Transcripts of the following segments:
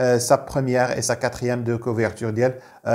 Euh, sa première et sa quatrième de couverture ديال euh, euh,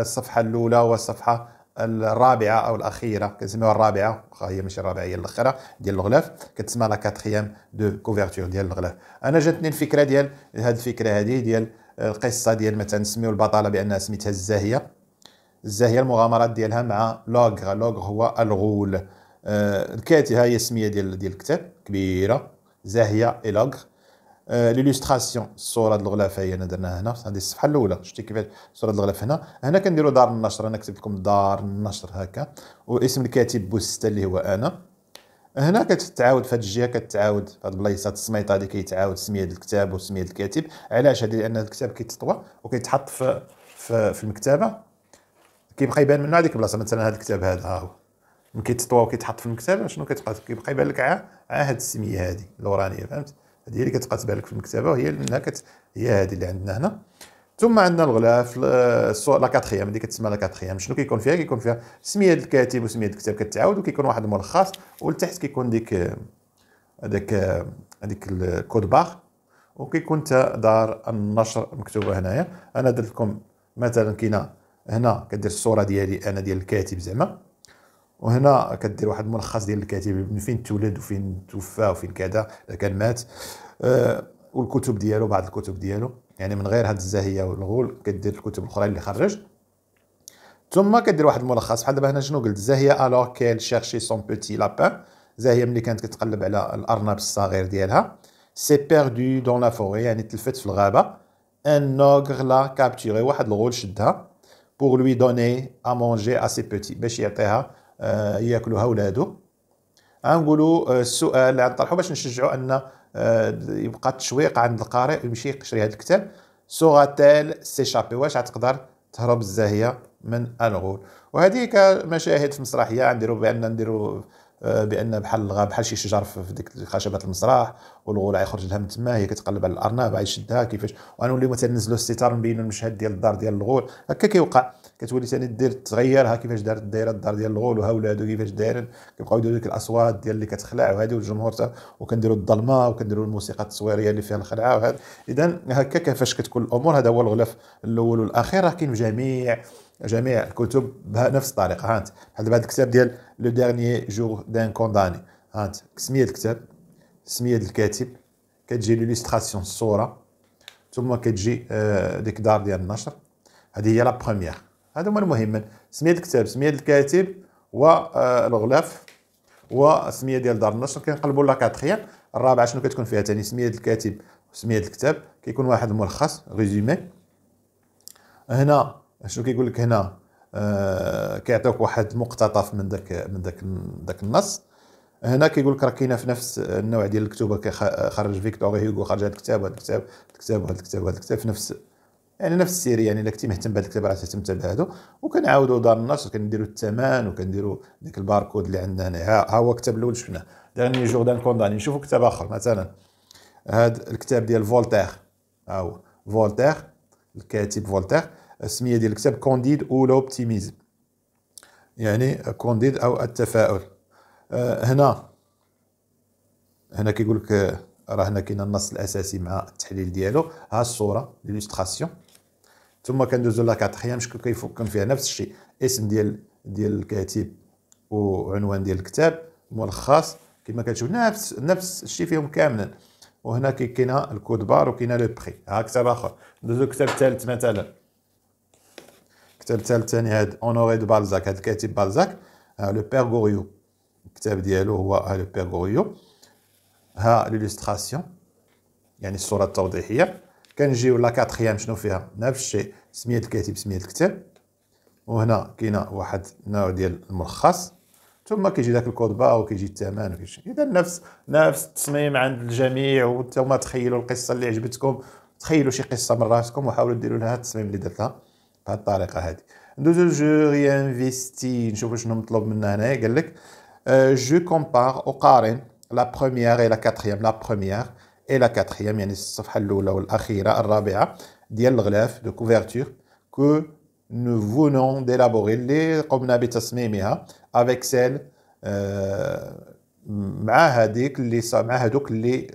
الصفحه الاولى والصفحه الرابعه او الاخيره كنسميوها الرابعه واخا آه، هي ماشي الرابعه هي الاخيره ديال الغلاف كتسمى لا كاتخيام دو كوفرتور ديال الغلاف انا جاتني الفكره ديال هاد الفكره هادي ديال القصه ديال مثلا نسميو البطالة بانها سميتها الزاهيه الزاهيه المغامرات ديالها مع لوغر لوغر هو الغول آه الكاتي ها هي السميه ديال ديال الكتاب كبيره زاهيه لوغ ليلوستراسيون الصوره ديال الغلاف هي انا درناها هنا هذه الصفحه الاولى شفتي كيفاش صوره الغلاف هنا هنا كنديروا دار النشر انا كتبت لكم دار النشر هكا واسم الكاتب بوستة اللي هو انا هنا كتعاود في هذه الجهه كتعاود في هذه هاد السميطه هذه كيتعاود سميه الكتاب وسميه الكاتب علاش هذه لان الكتاب كيتطوى وكيتحط في في, في المكتبه كيبقى يبان منه هذيك البلاصه مثلا هذا الكتاب هذا ها هو كيتطوى وكيتحط في المكتبه شنو كتبقى كيبقى يبان لك عا هاد السميه هذه الاورانيه فهمت هذه اللي كتبقى تبان لك في المكتبه وهي اللي منها كت... هي هذه اللي عندنا هنا ثم عندنا الغلاف آه، لا كاتخيام اللي كتسمى لا كاتخيام شنو كيكون فيها كيكون فيها سميه الكاتب وسميه الكتاب كتعاود وكيكون واحد الملخص ولتحت كيكون ديك هذاك هذيك الكود باغ وكيكون تا دار النشر مكتوبه هنايا انا درت لكم مثلا كاينه هنا كدير الصوره ديالي انا ديال الكاتب زعما وهنا كدير واحد الملخص ديال الكاتب من فين تولد وفين توفى وفين كذا اذا كان مات أه، والكتب ديالو بعض الكتب ديالو يعني من غير هاد الزاهيه والغول كدير الكتب الاخرى اللي خرج ثم كدير واحد الملخص بحال دابا هنا شنو قلت زاهيه الوغ كيل شيرشي سون بوتي لابان زاهيه ملي كانت كتقلب على الارنب الصغير ديالها سي بيردو دون لا فوري يعني تلفت في الغابه ان نوغر لا كابتوري واحد الغول شدها بور لوي دوني ا مونجي ا سي بوتي باش يعطيها آه، ياكلوها ولادو غنقولوا آه، السؤال اللي غنطرحو باش نشجعوا ان آه، يبقى التشويق عند القارئ يمشي يشري هذا الكتاب سوغاتيل سيشابي واش غتقدر تهرب الزاهيه من الغول وهذه كمشاهد في مسرحيه غنديروا بان نديروا بان بحال بحال شي شجر في ديك خشبه المسرح والغول يخرج لها من تما هي كتقلب على الارنب يشدها كيفاش وغنوليو مثلا نزلوا الستار نبينوا المشهد ديال الدار ديال الغول هكا كيوقع كتولي ثاني دير تغيرها كيفاش دارت دايره الدار ديال الغول وها ولادو كيفاش دايرين كيبقاو يديروا ديك الاصوات ديال اللي كتخلع وهذه والجمهور تا وكنديروا الظلمه وكنديروا الموسيقى التصويريه اللي فيها الخلعه وهذا اذا هكا كيفاش كتكون الامور هذا هو الغلاف الاول والاخير راه كاين جميع جميع الكتب بنفس الطريقه هانت بحال دابا هذا الكتاب ديال لو ديرني جور دان كونداني هانت سميه الكتاب سميه الكاتب كتجي ليليستراسيون الصوره ثم كتجي آه، ديك دار ديال النشر هذه هي لا بروميير هذا هو المهم سميه الكتاب سميه الكاتب والغلاف آه، وسميه ديال دار النشر كنقلبوا لا كاتريام الرابعه شنو كتكون فيها ثاني سميه الكاتب وسميه الكتاب كيكون واحد ملخص ريزومي هنا شنو كيقول لك هنا آه، كيعطيوك واحد مقتطف من داك من داك داك النص هنا كيقول لك راه كاينه في نفس النوع ديال الكتب خرج فيكتور هيغو خرج هذا الكتاب وهذا الكتاب الكتاب وهذا الكتاب وهذا الكتاب في نفس يعني نفس السيري يعني الا كنتي مهتم بهذا الكتاب راه تهتم بهذا وكنعاودوا دار النشر كنديروا الثمن وكنديروا ديك الباركود اللي عندنا هنايا ها هو الكتاب الاول شفناه ديرني جوردان كونداني نشوفوا كتاب اخر مثلا هذا الكتاب ديال فولتير ها هو فولتير الكاتب فولتير السميه ديال الكتاب كونديد او لوبتيميزم يعني كونديد او التفاؤل آه، هنا هنا كيقول لك آه، راه هنا كاين النص الاساسي مع التحليل ديالو ها الصوره ليلوستراسيون ثم كندوزو لا كاتريام شكون كيفكم فيها نفس الشيء اسم ديال ديال الكاتب وعنوان ديال الكتاب ملخص كما كتشوف نفس نفس الشيء فيهم كاملا وهنا كاين الكود بار وكاين لو بري ها كتاب اخر ندوزو الكتاب الثالث مثلا الكتاب الثالث ثاني هاد اونوري دو بالزاك هاد الكاتب بالزاك لو بير غوريو الكتاب ديالو هو لو بيغوريو ها ليلوستراسيون يعني الصوره التوضيحيه كنجيو لا كاتخيام شنو فيها نفس الشيء سميه الكاتب سميه الكتاب وهنا كاين واحد النوع ديال الملخص ثم كيجي داك الكود با وكيجي الثمن وكيجي اذا نفس نفس التصميم عند الجميع وانتوما تخيلوا القصه اللي عجبتكم تخيلوا شي قصه من راسكم وحاولوا ديروا لها التصميم اللي درتها بهذه الطريقه هذه ندوزو جو ريانفيستي نشوفوا شنو مطلوب منا هنايا قال لك Je compare au carré la première et la quatrième, la première et la quatrième, yani Safhalul Aakhirah al-Rabeeah, des reliefs de couverture que nous venons d'élaborer les komnabetasme emeha avec celles maa hadik li sa maa haduk li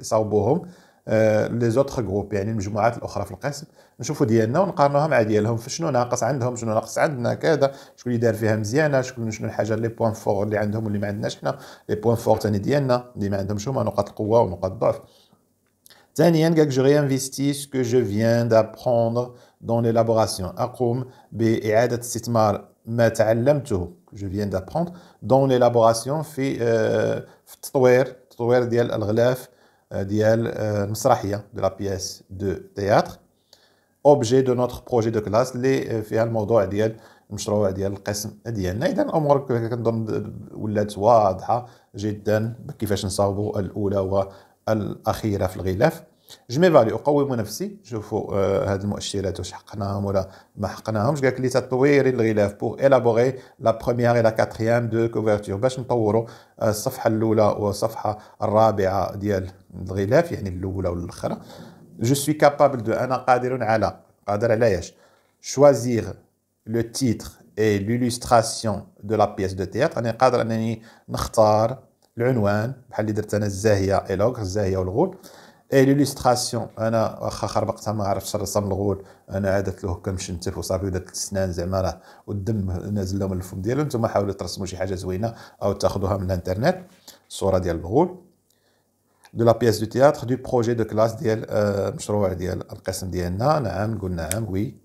آه، لي زوتر جروب يعني المجموعات الاخرى في القسم نشوفوا ديالنا ونقارنوها مع ديالهم شنو ناقص عندهم شنو ناقص عندنا كذا شكون اللي دار فيها مزيانه شكون شنو الحاجه لي بوان فور اللي عندهم واللي ما عندناش حنا لي بوان فور ثاني ديالنا اللي ما عندهمش هما نقاط القوه ونقاط الضعف ثانيا قالك جو ريانفيستي سكو جو فيان دابروندر دون ليلابوراسيون اقوم باعاده استثمار ما تعلمته جو فيان دابروندر دون ليلابوراسيون في آه، في التطوير التطوير ديال الغلاف ديال المسرحيه دو لا بياس دو تياتر اوبجي دو نوتر بروجي دو كلاس اللي فيها الموضوع ديال المشروع ديال القسم ديالنا اذا الامور كنظن ولات واضحه جدا كيفاش نصاوبوا الاولى والاخيره في الغلاف جو ميفالي اقوم نفسي شوفوا هذه هاد المؤشرات واش حقناهم ولا ما حقناهمش قالك لي تطوير الغلاف بور الابوري لا بروميير اي لا كاتريام دو كوفرتور باش نطوروا آه، الصفحه الاولى والصفحه الرابعه ديال الغلاف يعني الاولى والاخرى جو سوي كابابل دو انا قادر على قادر على ايش شوازير لو تيتر اي لولوستراسيون دو لا بيس دو تياتر انا قادر انني نختار العنوان بحال اللي درت انا الزاهيه ايلوغ الزاهيه والغول اي ليليستراسيون انا واخا خربقتها ما عرفتش الرسم الغول انا عادت له كم شنتف وصافي ودات السنان زعما راه والدم نازل له من الفم ديالو نتوما حاولوا ترسموا شي حاجه زوينه او تاخذوها من الانترنت الصوره ديال الغول دو لا بياس دو تياتر دو بروجي دو كلاس ديال آه، مشروع ديال القسم ديالنا نعم نقول نعم وي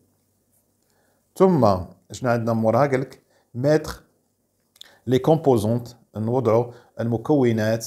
ثم شنو عندنا موراها قالك ميتر لي كومبوزونت نوضعوا المكونات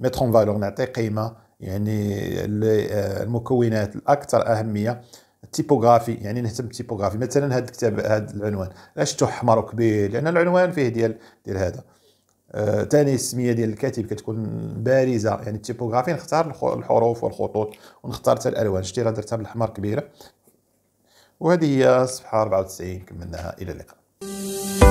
ميتر اون فالور نعطي قيمه يعني المكونات الاكثر اهميه التيبوغرافي يعني نهتم بالتيبوغرافي مثلا هذا الكتاب هذا العنوان علاش تحمر كبير لان العنوان فيه ديال ديال هذا ثاني آه السميه ديال الكاتب كتكون بارزه يعني التيبوغرافي نختار الحروف والخطوط ونختار حتى الالوان شتي راه درتها بالاحمر كبيره وهذه هي صفحه 94 كملناها الى اللقاء